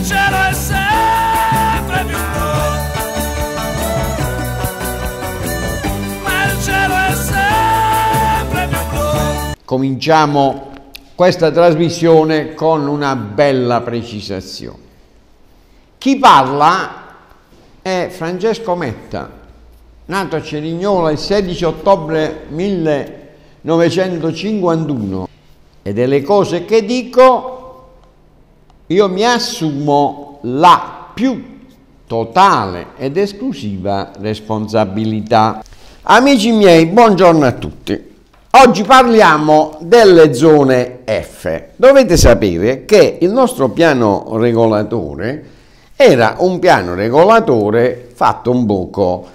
il cielo è sempre più blu. Ma il cielo è sempre più blu. Cominciamo questa trasmissione con una bella precisazione. Chi parla è Francesco Metta, nato a Cerignola il 16 ottobre 1951 e delle cose che dico io mi assumo la più totale ed esclusiva responsabilità. Amici miei, buongiorno a tutti. Oggi parliamo delle zone F. Dovete sapere che il nostro piano regolatore era un piano regolatore fatto un poco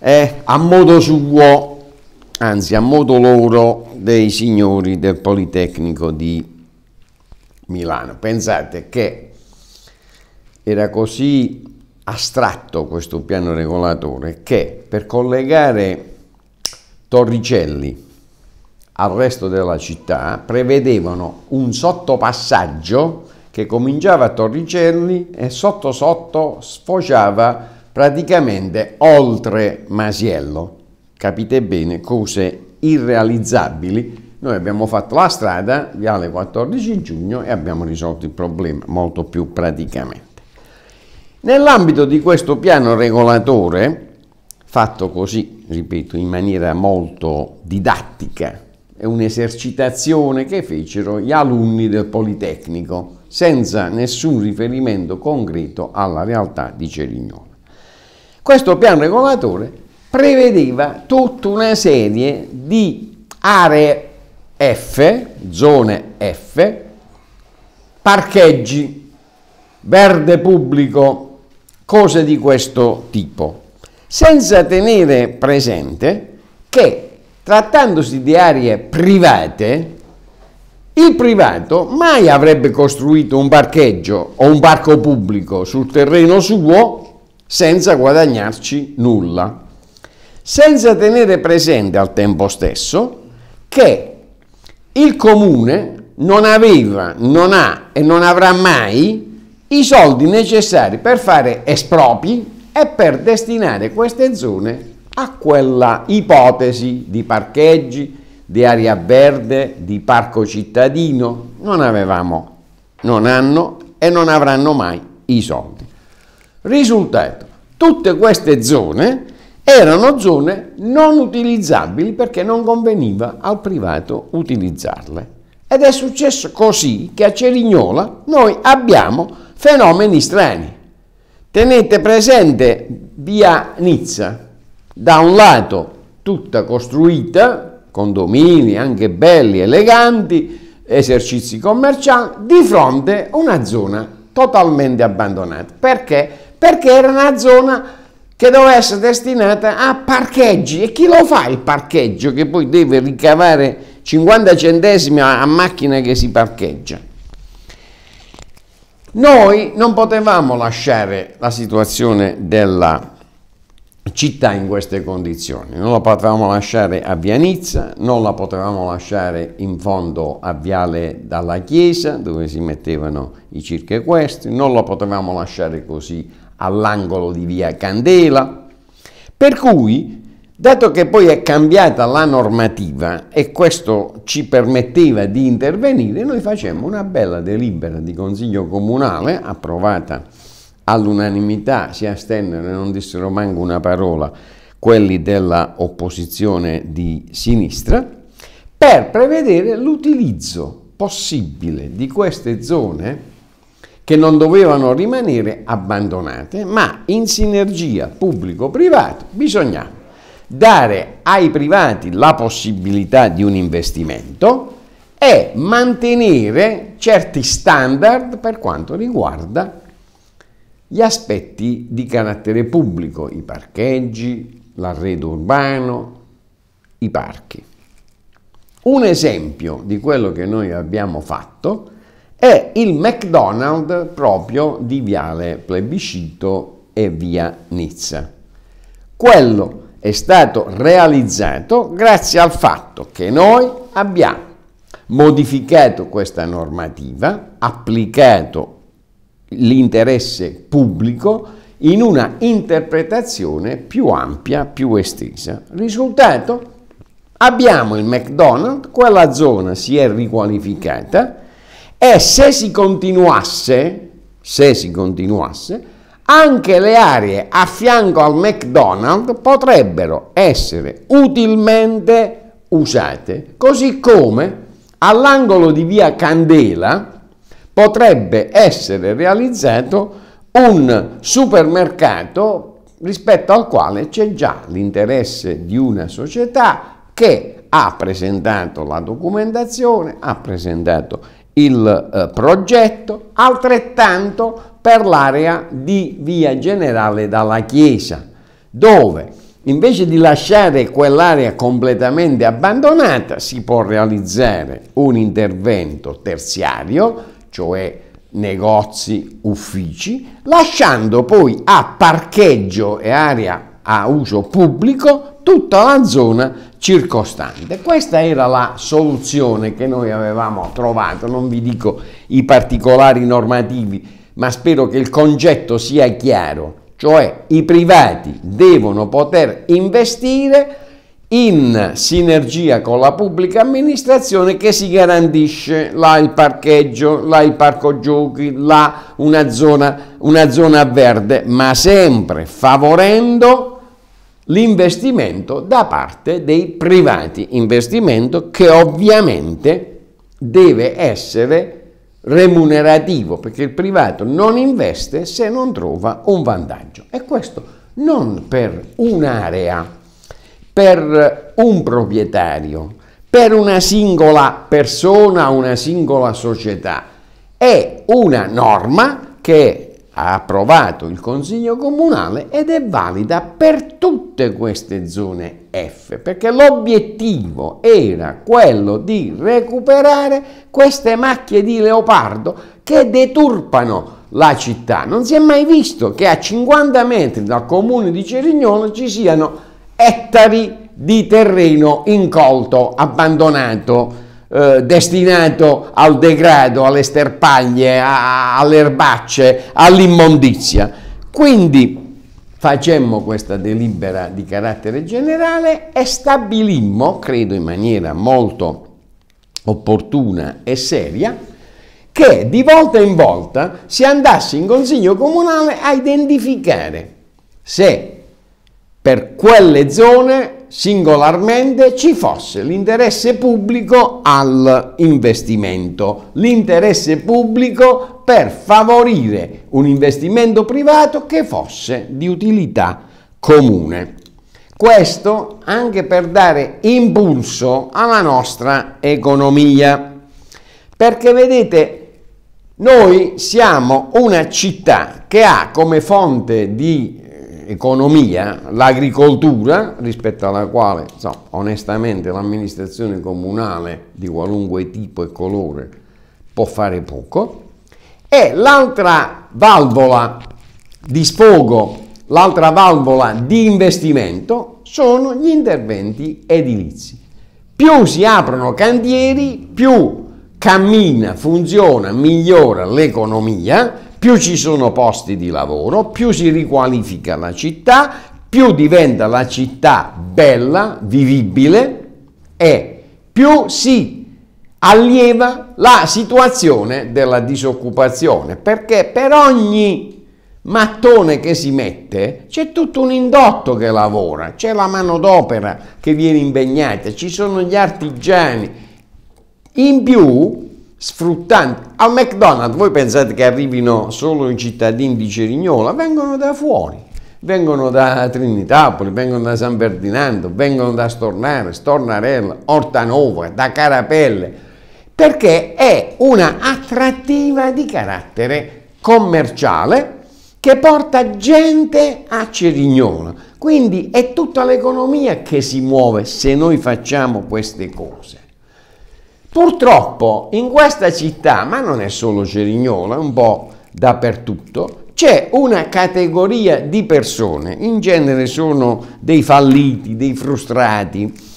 eh, a modo suo, anzi a modo loro, dei signori del Politecnico di Milano. Pensate che era così astratto questo piano regolatore che per collegare Torricelli al resto della città prevedevano un sottopassaggio che cominciava a Torricelli e sotto sotto sfociava praticamente oltre Masiello. Capite bene cose irrealizzabili noi abbiamo fatto la strada, viale 14 giugno, e abbiamo risolto il problema molto più praticamente. Nell'ambito di questo piano regolatore, fatto così, ripeto, in maniera molto didattica, è un'esercitazione che fecero gli alunni del Politecnico, senza nessun riferimento concreto alla realtà di Cerignola. Questo piano regolatore prevedeva tutta una serie di aree F, zone F, parcheggi, verde pubblico, cose di questo tipo, senza tenere presente che trattandosi di aree private, il privato mai avrebbe costruito un parcheggio o un parco pubblico sul terreno suo senza guadagnarci nulla, senza tenere presente al tempo stesso che il comune non aveva, non ha e non avrà mai i soldi necessari per fare espropri e per destinare queste zone a quella ipotesi di parcheggi, di aria verde, di parco cittadino. Non avevamo, non hanno e non avranno mai i soldi. Risultato, tutte queste zone erano zone non utilizzabili perché non conveniva al privato utilizzarle. Ed è successo così che a Cerignola noi abbiamo fenomeni strani. Tenete presente via Nizza, da un lato tutta costruita, condomini anche belli, eleganti, esercizi commerciali, di fronte a una zona totalmente abbandonata. Perché? Perché era una zona che doveva essere destinata a parcheggi. E chi lo fa il parcheggio che poi deve ricavare 50 centesimi a, macchina che si parcheggia? Noi non potevamo lasciare la situazione della città in queste condizioni, non la potevamo lasciare a Vianizza, non la potevamo lasciare in fondo a Viale dalla Chiesa dove si mettevano i circhequesti, non la potevamo lasciare così all'angolo di via Candela. Per cui, dato che poi è cambiata la normativa e questo ci permetteva di intervenire, noi facemmo una bella delibera di Consiglio Comunale approvata all'unanimità, si astennero e non dissero manco una parola quelli dell'opposizione di sinistra, per prevedere l'utilizzo possibile di queste zone che non dovevano rimanere abbandonate, ma in sinergia pubblico-privato bisognava dare ai privati la possibilità di un investimento e mantenere certi standard per quanto riguarda gli aspetti di carattere pubblico, i parcheggi, l'arredo urbano, i parchi. Un esempio di quello che noi abbiamo fatto è il McDonald's proprio di Viale Plebiscito e Via Nizza. Quello è stato realizzato grazie al fatto che noi abbiamo modificato questa normativa, applicato l'interesse pubblico in una interpretazione più ampia, più estesa. Risultato? Abbiamo il McDonald's, quella zona si è riqualificata, e se si continuasse, se si continuasse, anche le aree a fianco al McDonald's potrebbero essere utilmente usate, così come all'angolo di via Candela potrebbe essere realizzato un supermercato rispetto al quale c'è già l'interesse di una società che ha presentato la documentazione, ha presentato il eh, progetto, altrettanto per l'area di via generale dalla chiesa, dove invece di lasciare quell'area completamente abbandonata si può realizzare un intervento terziario, cioè negozi, uffici, lasciando poi a parcheggio e area a uso pubblico tutta la zona circostante. Questa era la soluzione che noi avevamo trovato, non vi dico i particolari normativi, ma spero che il concetto sia chiaro, cioè i privati devono poter investire in sinergia con la pubblica amministrazione che si garantisce là il parcheggio, là il parco giochi, là una zona, una zona verde, ma sempre favorendo l'investimento da parte dei privati, investimento che ovviamente deve essere remunerativo, perché il privato non investe se non trova un vantaggio. E questo non per un'area, per un proprietario, per una singola persona, una singola società. È una norma che approvato il Consiglio Comunale ed è valida per tutte queste zone F, perché l'obiettivo era quello di recuperare queste macchie di leopardo che deturpano la città. Non si è mai visto che a 50 metri dal comune di Cerignolo ci siano ettari di terreno incolto, abbandonato eh, destinato al degrado, alle sterpaglie, a, alle erbacce, all'immondizia. Quindi facemmo questa delibera di carattere generale e stabilimmo, credo in maniera molto opportuna e seria, che di volta in volta si andasse in consiglio comunale a identificare se per quelle zone singolarmente ci fosse l'interesse pubblico all'investimento, l'interesse pubblico per favorire un investimento privato che fosse di utilità comune. Questo anche per dare impulso alla nostra economia. Perché vedete, noi siamo una città che ha come fonte di economia, l'agricoltura, rispetto alla quale so, onestamente l'amministrazione comunale di qualunque tipo e colore può fare poco, e l'altra valvola di sfogo, l'altra valvola di investimento sono gli interventi edilizi. Più si aprono cantieri, più cammina, funziona, migliora l'economia più ci sono posti di lavoro, più si riqualifica la città, più diventa la città bella, vivibile e più si allieva la situazione della disoccupazione, perché per ogni mattone che si mette c'è tutto un indotto che lavora, c'è la manodopera che viene impegnata, ci sono gli artigiani. In più sfruttanti. Al McDonald's voi pensate che arrivino solo i cittadini di Cerignola? Vengono da fuori, vengono da Trinitapoli, vengono da San Ferdinando, vengono da Stornare, Stornarella, Ortanova, da Carapelle, perché è una attrattiva di carattere commerciale che porta gente a Cerignola. Quindi è tutta l'economia che si muove se noi facciamo queste cose. Purtroppo in questa città, ma non è solo Cerignola, è un po' dappertutto, c'è una categoria di persone, in genere sono dei falliti, dei frustrati,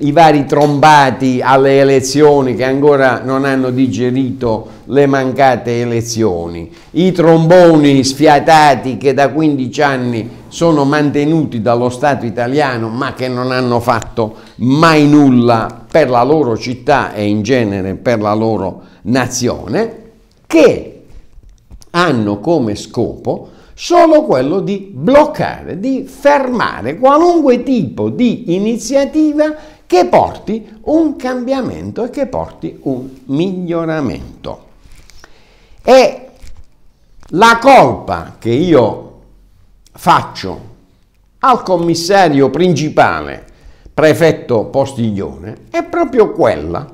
i vari trombati alle elezioni che ancora non hanno digerito le mancate elezioni, i tromboni sfiatati che da 15 anni sono mantenuti dallo Stato italiano ma che non hanno fatto mai nulla per la loro città e in genere per la loro nazione, che hanno come scopo solo quello di bloccare, di fermare qualunque tipo di iniziativa che porti un cambiamento e che porti un miglioramento. E la colpa che io faccio al commissario principale, prefetto Postiglione, è proprio quella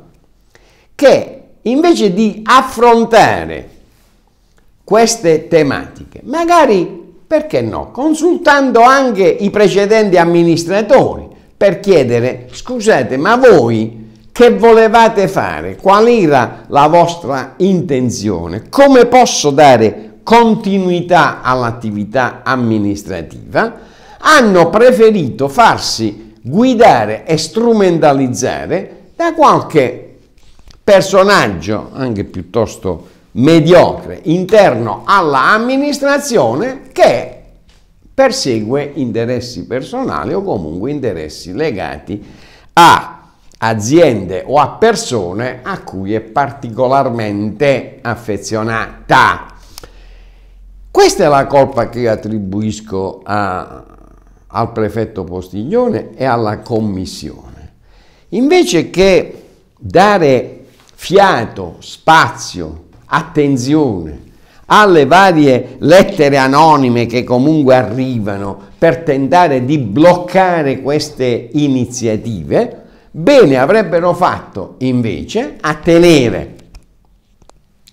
che invece di affrontare queste tematiche, magari perché no, consultando anche i precedenti amministratori, per chiedere scusate ma voi che volevate fare, qual era la vostra intenzione, come posso dare continuità all'attività amministrativa, hanno preferito farsi guidare e strumentalizzare da qualche personaggio, anche piuttosto mediocre, interno alla amministrazione che persegue interessi personali o comunque interessi legati a aziende o a persone a cui è particolarmente affezionata. Questa è la colpa che io attribuisco a, al prefetto Postiglione e alla commissione. Invece che dare fiato, spazio, attenzione alle varie lettere anonime che comunque arrivano per tentare di bloccare queste iniziative, bene avrebbero fatto invece a tenere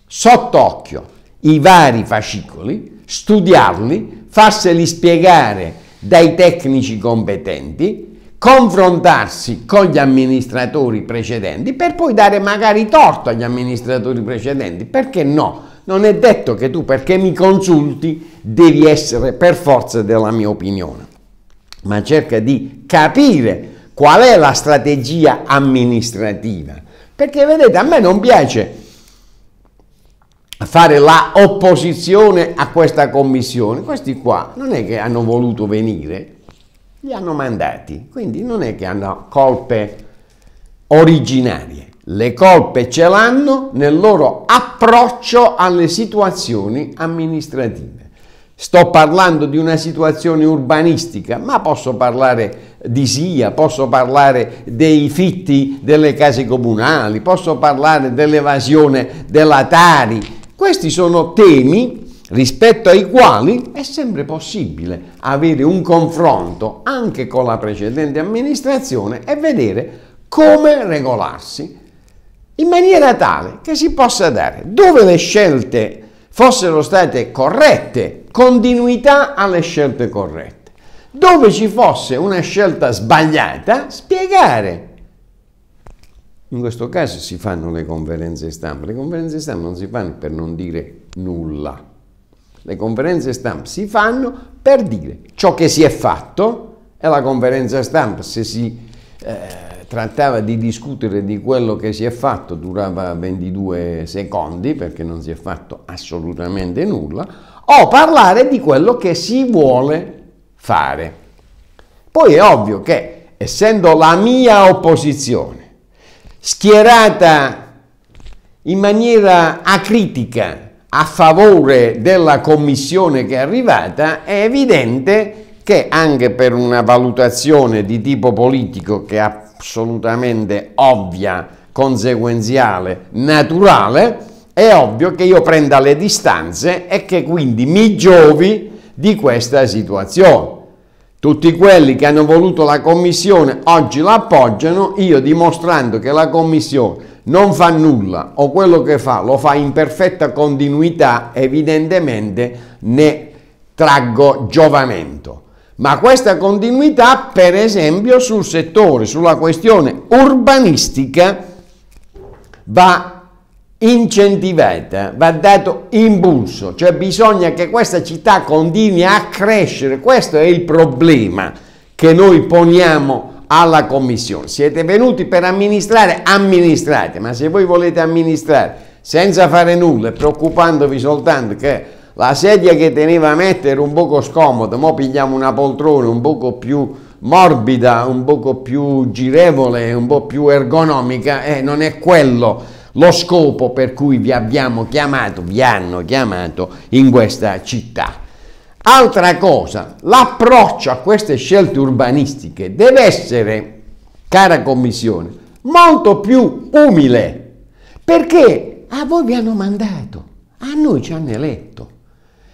sott'occhio i vari fascicoli, studiarli, farseli spiegare dai tecnici competenti, confrontarsi con gli amministratori precedenti per poi dare magari torto agli amministratori precedenti, perché no? non è detto che tu perché mi consulti devi essere per forza della mia opinione, ma cerca di capire qual è la strategia amministrativa. Perché vedete, a me non piace fare la opposizione a questa commissione. Questi qua non è che hanno voluto venire, li hanno mandati, quindi non è che hanno colpe originarie le colpe ce l'hanno nel loro approccio alle situazioni amministrative. Sto parlando di una situazione urbanistica, ma posso parlare di SIA, posso parlare dei fitti delle case comunali, posso parlare dell'evasione della Tari. Questi sono temi rispetto ai quali è sempre possibile avere un confronto anche con la precedente amministrazione e vedere come regolarsi in maniera tale che si possa dare, dove le scelte fossero state corrette, continuità alle scelte corrette. Dove ci fosse una scelta sbagliata, spiegare. In questo caso si fanno le conferenze stampa. Le conferenze stampa non si fanno per non dire nulla. Le conferenze stampa si fanno per dire ciò che si è fatto e la conferenza stampa se si... Eh, trattava di discutere di quello che si è fatto, durava 22 secondi perché non si è fatto assolutamente nulla, o parlare di quello che si vuole fare. Poi è ovvio che, essendo la mia opposizione schierata in maniera acritica a favore della commissione che è arrivata, è evidente che anche per una valutazione di tipo politico che ha assolutamente ovvia, conseguenziale, naturale, è ovvio che io prenda le distanze e che quindi mi giovi di questa situazione. Tutti quelli che hanno voluto la commissione oggi la appoggiano, io dimostrando che la commissione non fa nulla o quello che fa lo fa in perfetta continuità, evidentemente ne traggo giovamento ma questa continuità per esempio sul settore, sulla questione urbanistica va incentivata, va dato impulso, cioè bisogna che questa città continui a crescere, questo è il problema che noi poniamo alla commissione. Siete venuti per amministrare, amministrate, ma se voi volete amministrare senza fare nulla, preoccupandovi soltanto che la sedia che teneva a mettere era un poco scomoda, ora pigliamo una poltrona un poco più morbida, un poco più girevole, un po' più ergonomica, eh, non è quello lo scopo per cui vi abbiamo chiamato, vi hanno chiamato in questa città. Altra cosa, l'approccio a queste scelte urbanistiche deve essere, cara Commissione, molto più umile, perché a voi vi hanno mandato, a noi ci hanno eletto.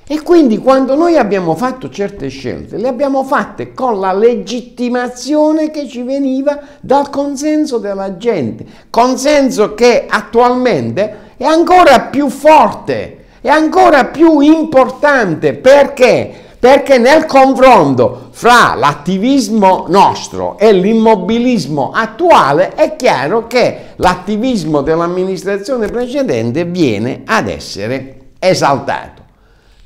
E quindi quando noi abbiamo fatto certe scelte, le abbiamo fatte con la legittimazione che ci veniva dal consenso della gente, consenso che attualmente è ancora più forte, è ancora più importante perché? Perché nel confronto fra l'attivismo nostro e l'immobilismo attuale è chiaro che l'attivismo dell'amministrazione precedente viene ad essere esaltato.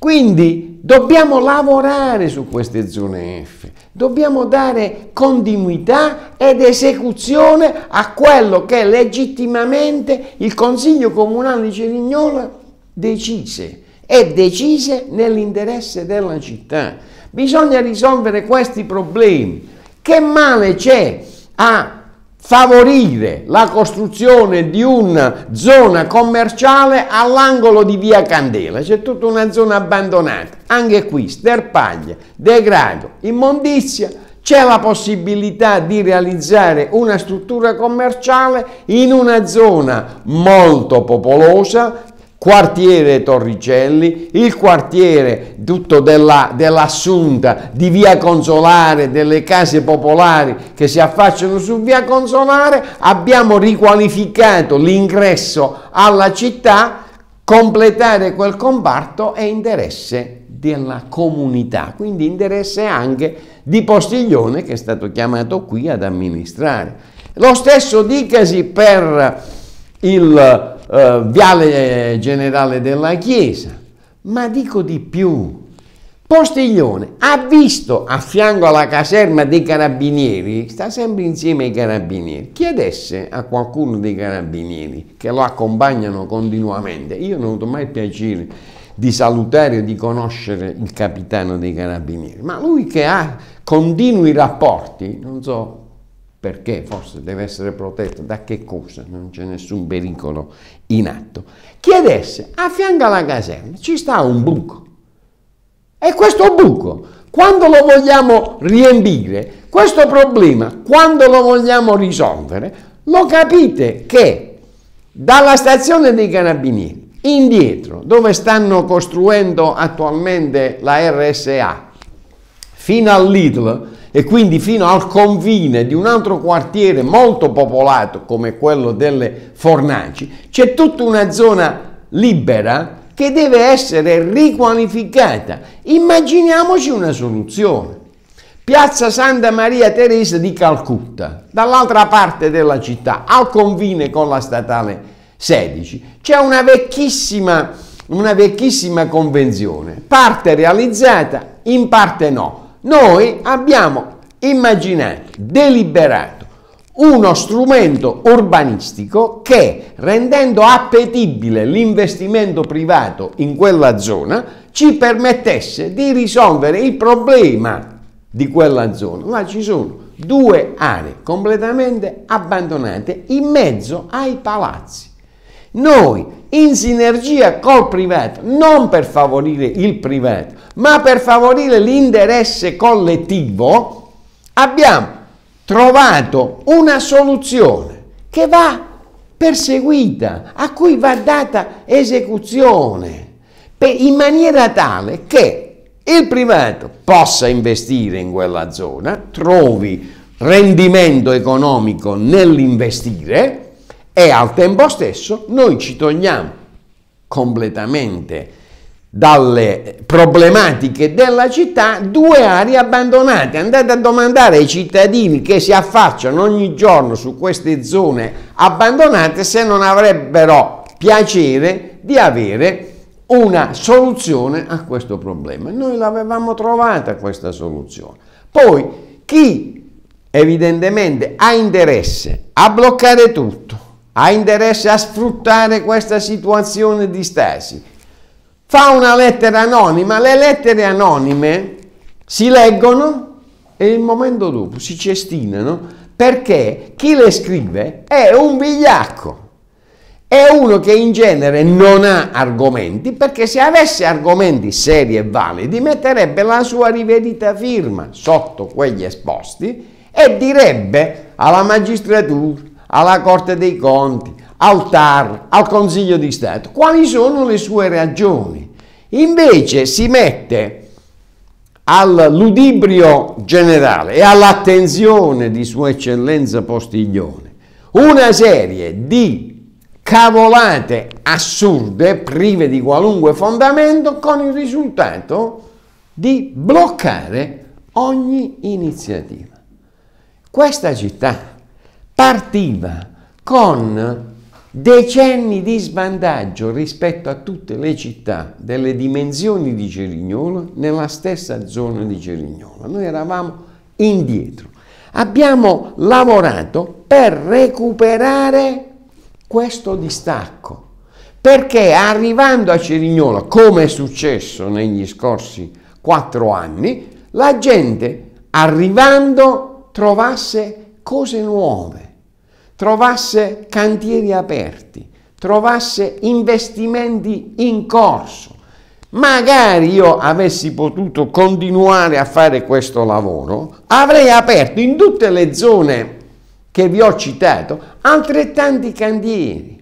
Quindi dobbiamo lavorare su queste zone F, dobbiamo dare continuità ed esecuzione a quello che legittimamente il Consiglio Comunale di Cerignola decise e decise nell'interesse della città. Bisogna risolvere questi problemi. Che male c'è a favorire la costruzione di una zona commerciale all'angolo di via Candela, c'è tutta una zona abbandonata, anche qui sterpaglia, degrado, immondizia, c'è la possibilità di realizzare una struttura commerciale in una zona molto popolosa, quartiere Torricelli, il quartiere tutto della, dell'Assunta, di via Consolare, delle case popolari che si affacciano su via Consolare, abbiamo riqualificato l'ingresso alla città, completare quel comparto è interesse della comunità, quindi interesse anche di Postiglione che è stato chiamato qui ad amministrare. Lo stesso dicasi per il eh, Viale Generale della Chiesa, ma dico di più. Postiglione ha visto a fianco alla caserma dei carabinieri, sta sempre insieme ai carabinieri, chiedesse a qualcuno dei carabinieri che lo accompagnano continuamente. Io non ho avuto mai il piacere di salutare o di conoscere il capitano dei carabinieri, ma lui che ha continui rapporti, non so perché forse deve essere protetto da che cosa? Non c'è nessun pericolo in atto. Chiedesse, a fianco alla caserma ci sta un buco. E questo buco, quando lo vogliamo riempire, questo problema, quando lo vogliamo risolvere, lo capite che dalla stazione dei carabinieri indietro, dove stanno costruendo attualmente la RSA, fino al Lidl, e quindi fino al confine di un altro quartiere molto popolato come quello delle Fornaci, c'è tutta una zona libera che deve essere riqualificata. Immaginiamoci una soluzione. Piazza Santa Maria Teresa di Calcutta, dall'altra parte della città, al confine con la statale 16, c'è una vecchissima, una vecchissima convenzione, parte realizzata, in parte no noi abbiamo immaginato, deliberato uno strumento urbanistico che rendendo appetibile l'investimento privato in quella zona ci permettesse di risolvere il problema di quella zona. Là ci sono due aree completamente abbandonate in mezzo ai palazzi. Noi in sinergia col privato, non per favorire il privato, ma per favorire l'interesse collettivo, abbiamo trovato una soluzione che va perseguita, a cui va data esecuzione, in maniera tale che il privato possa investire in quella zona, trovi rendimento economico nell'investire, e al tempo stesso noi ci togliamo completamente dalle problematiche della città due aree abbandonate. Andate a domandare ai cittadini che si affacciano ogni giorno su queste zone abbandonate se non avrebbero piacere di avere una soluzione a questo problema. Noi l'avevamo trovata questa soluzione. Poi chi evidentemente ha interesse a bloccare tutto, ha interesse a sfruttare questa situazione di stasi. Fa una lettera anonima, le lettere anonime si leggono e il momento dopo si cestinano perché chi le scrive è un vigliacco. È uno che in genere non ha argomenti, perché se avesse argomenti seri e validi metterebbe la sua riverita firma sotto quegli esposti e direbbe alla magistratura alla Corte dei Conti, al TAR, al Consiglio di Stato, quali sono le sue ragioni. Invece si mette al ludibrio generale e all'attenzione di Sua Eccellenza Postiglione una serie di cavolate assurde, prive di qualunque fondamento, con il risultato di bloccare ogni iniziativa. Questa città partiva con decenni di svantaggio rispetto a tutte le città delle dimensioni di Cerignola nella stessa zona di Cerignola. Noi eravamo indietro. Abbiamo lavorato per recuperare questo distacco, perché arrivando a Cerignola, come è successo negli scorsi quattro anni, la gente arrivando trovasse cose nuove, trovasse cantieri aperti, trovasse investimenti in corso. Magari io avessi potuto continuare a fare questo lavoro, avrei aperto in tutte le zone che vi ho citato altrettanti cantieri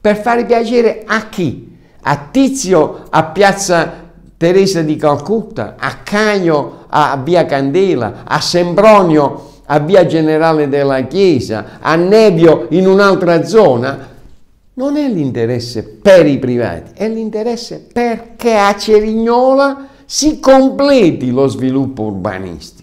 per fare piacere a chi? A Tizio a Piazza Teresa di Calcutta, a Caio a Via Candela, a Sembronio a via generale della Chiesa, a Nevio in un'altra zona, non è l'interesse per i privati, è l'interesse perché a Cerignola si completi lo sviluppo urbanistico.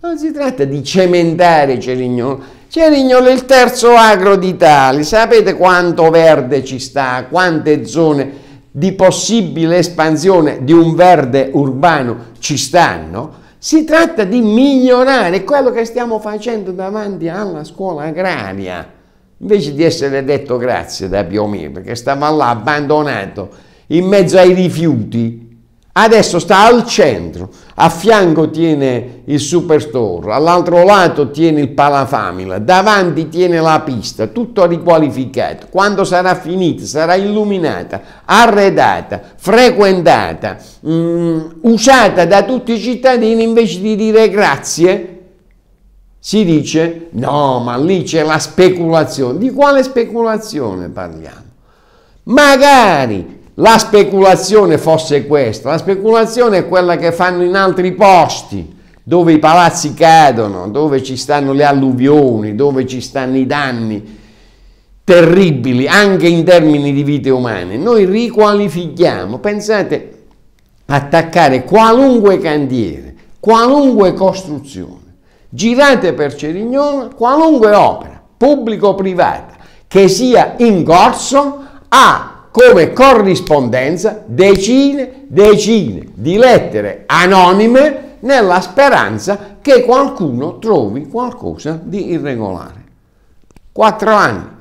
Non si tratta di cementare Cerignola. Cerignola è il terzo agro d'Italia, sapete quanto verde ci sta, quante zone di possibile espansione di un verde urbano ci stanno? Si tratta di migliorare quello che stiamo facendo davanti alla scuola agraria, invece di essere detto grazie da Piomir, perché stava là abbandonato in mezzo ai rifiuti, Adesso sta al centro, a fianco tiene il superstore, all'altro lato tiene il palafamila, davanti tiene la pista, tutto riqualificato. Quando sarà finita sarà illuminata, arredata, frequentata, um, usata da tutti i cittadini invece di dire grazie. Si dice no, ma lì c'è la speculazione. Di quale speculazione parliamo? Magari la speculazione fosse questa, la speculazione è quella che fanno in altri posti, dove i palazzi cadono, dove ci stanno le alluvioni, dove ci stanno i danni terribili anche in termini di vite umane. Noi riqualifichiamo, pensate, attaccare qualunque cantiere, qualunque costruzione. Girate per Cerignola qualunque opera, pubblico o privata, che sia in corso, ha come corrispondenza decine, decine di lettere anonime nella speranza che qualcuno trovi qualcosa di irregolare. Quattro anni.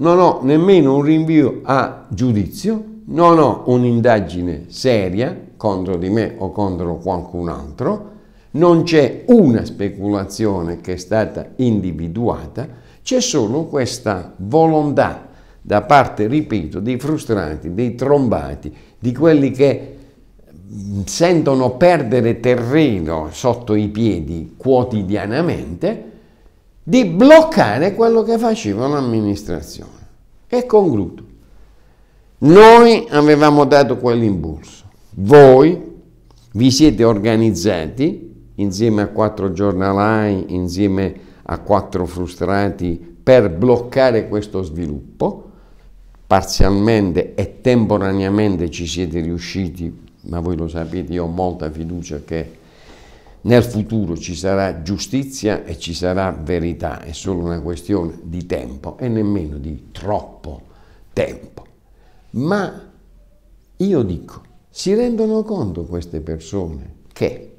Non ho nemmeno un rinvio a giudizio, non ho un'indagine seria contro di me o contro qualcun altro, non c'è una speculazione che è stata individuata, c'è solo questa volontà da parte, ripeto, dei frustrati, dei trombati, di quelli che sentono perdere terreno sotto i piedi quotidianamente, di bloccare quello che faceva l'amministrazione. E concludo. Noi avevamo dato quell'impulso, voi vi siete organizzati insieme a quattro giornalai, insieme a quattro frustrati per bloccare questo sviluppo parzialmente e temporaneamente ci siete riusciti, ma voi lo sapete, io ho molta fiducia che nel futuro ci sarà giustizia e ci sarà verità, è solo una questione di tempo e nemmeno di troppo tempo. Ma io dico, si rendono conto queste persone che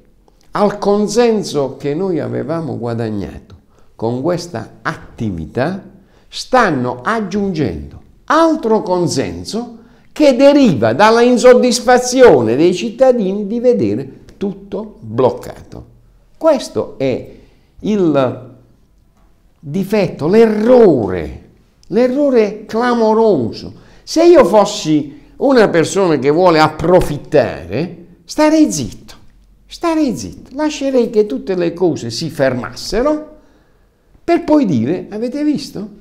al consenso che noi avevamo guadagnato con questa attività stanno aggiungendo altro consenso che deriva dalla insoddisfazione dei cittadini di vedere tutto bloccato. Questo è il difetto, l'errore, l'errore clamoroso. Se io fossi una persona che vuole approfittare, starei zitto, starei zitto, lascerei che tutte le cose si fermassero per poi dire, avete visto?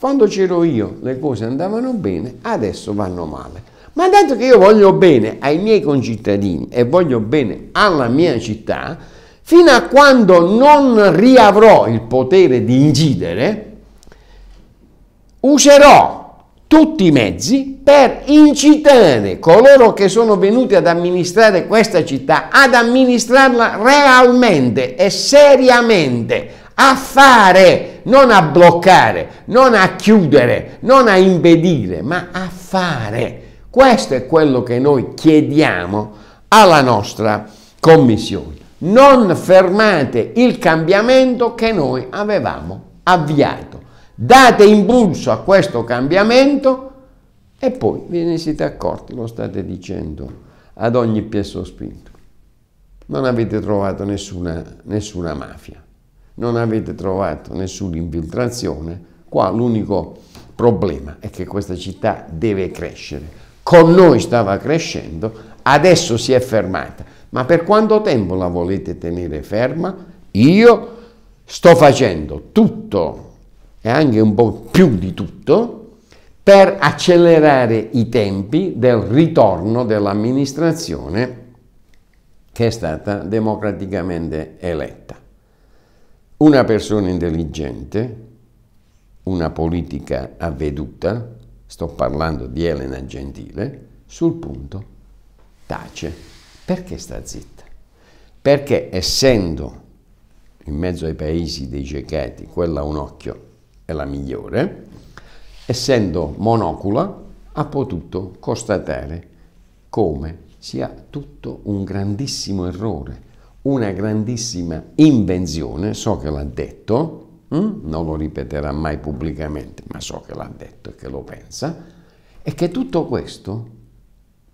Quando c'ero io le cose andavano bene, adesso vanno male. Ma dato che io voglio bene ai miei concittadini e voglio bene alla mia città, fino a quando non riavrò il potere di incidere, userò tutti i mezzi per incitare coloro che sono venuti ad amministrare questa città ad amministrarla realmente e seriamente a fare, non a bloccare, non a chiudere, non a impedire, ma a fare. Questo è quello che noi chiediamo alla nostra commissione. Non fermate il cambiamento che noi avevamo avviato. Date impulso a questo cambiamento e poi ve ne siete accorti, lo state dicendo ad ogni pie sospinto. Non avete trovato nessuna, nessuna mafia non avete trovato nessuna infiltrazione, qua l'unico problema è che questa città deve crescere. Con noi stava crescendo, adesso si è fermata. Ma per quanto tempo la volete tenere ferma? Io sto facendo tutto e anche un po' più di tutto per accelerare i tempi del ritorno dell'amministrazione che è stata democraticamente eletta una persona intelligente, una politica avveduta, sto parlando di Elena Gentile, sul punto tace. Perché sta zitta? Perché essendo in mezzo ai paesi dei cecati quella un occhio è la migliore, essendo monocula ha potuto constatare come sia tutto un grandissimo errore una grandissima invenzione, so che l'ha detto, hm? non lo ripeterà mai pubblicamente, ma so che l'ha detto e che lo pensa, e che tutto questo,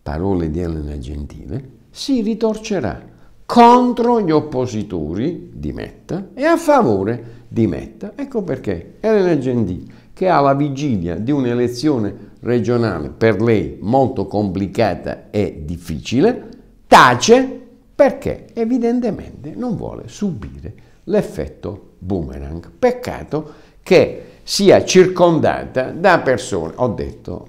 parole di Elena Gentile, si ritorcerà contro gli oppositori di Metta e a favore di Metta. Ecco perché Elena Gentile, che alla vigilia di un'elezione regionale per lei molto complicata e difficile, tace perché evidentemente non vuole subire l'effetto boomerang. Peccato che sia circondata da persone, ho detto,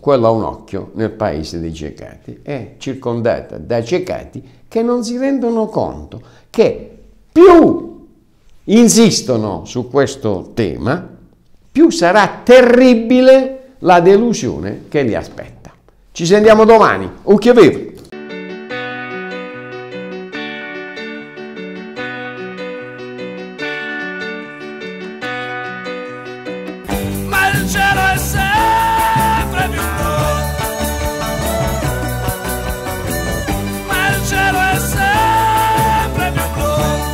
quello ha un occhio nel paese dei cecati, è circondata da cecati che non si rendono conto che più insistono su questo tema, più sarà terribile la delusione che li aspetta. Ci sentiamo domani, occhio vivo!